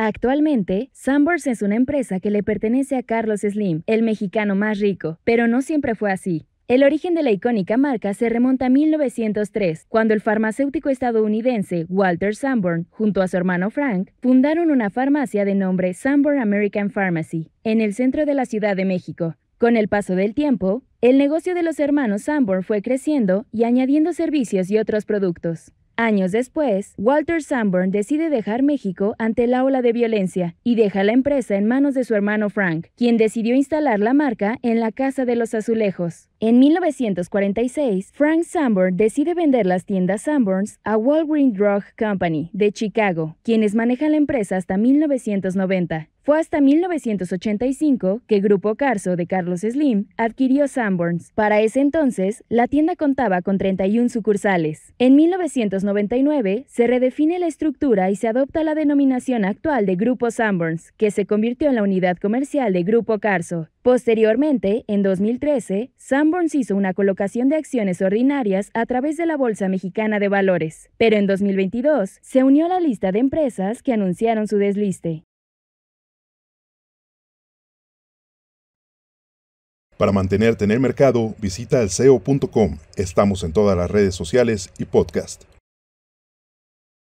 Actualmente, Sanborns es una empresa que le pertenece a Carlos Slim, el mexicano más rico, pero no siempre fue así. El origen de la icónica marca se remonta a 1903, cuando el farmacéutico estadounidense Walter Sanborn, junto a su hermano Frank, fundaron una farmacia de nombre Sanborn American Pharmacy, en el centro de la Ciudad de México. Con el paso del tiempo, el negocio de los hermanos Sanborn fue creciendo y añadiendo servicios y otros productos. Años después, Walter Sanborn decide dejar México ante la ola de violencia y deja la empresa en manos de su hermano Frank, quien decidió instalar la marca en la Casa de los Azulejos. En 1946, Frank Sanborn decide vender las tiendas Sanborns a Walgreen Drug Company de Chicago, quienes manejan la empresa hasta 1990. Fue hasta 1985 que Grupo Carso de Carlos Slim adquirió Sanborns. Para ese entonces, la tienda contaba con 31 sucursales. En 1999 se redefine la estructura y se adopta la denominación actual de Grupo Sanborns, que se convirtió en la unidad comercial de Grupo Carso. Posteriormente, en 2013, Sanborns hizo una colocación de acciones ordinarias a través de la Bolsa Mexicana de Valores, pero en 2022 se unió a la lista de empresas que anunciaron su desliste. Para mantenerte en el mercado, visita alseo.com. Estamos en todas las redes sociales y podcast.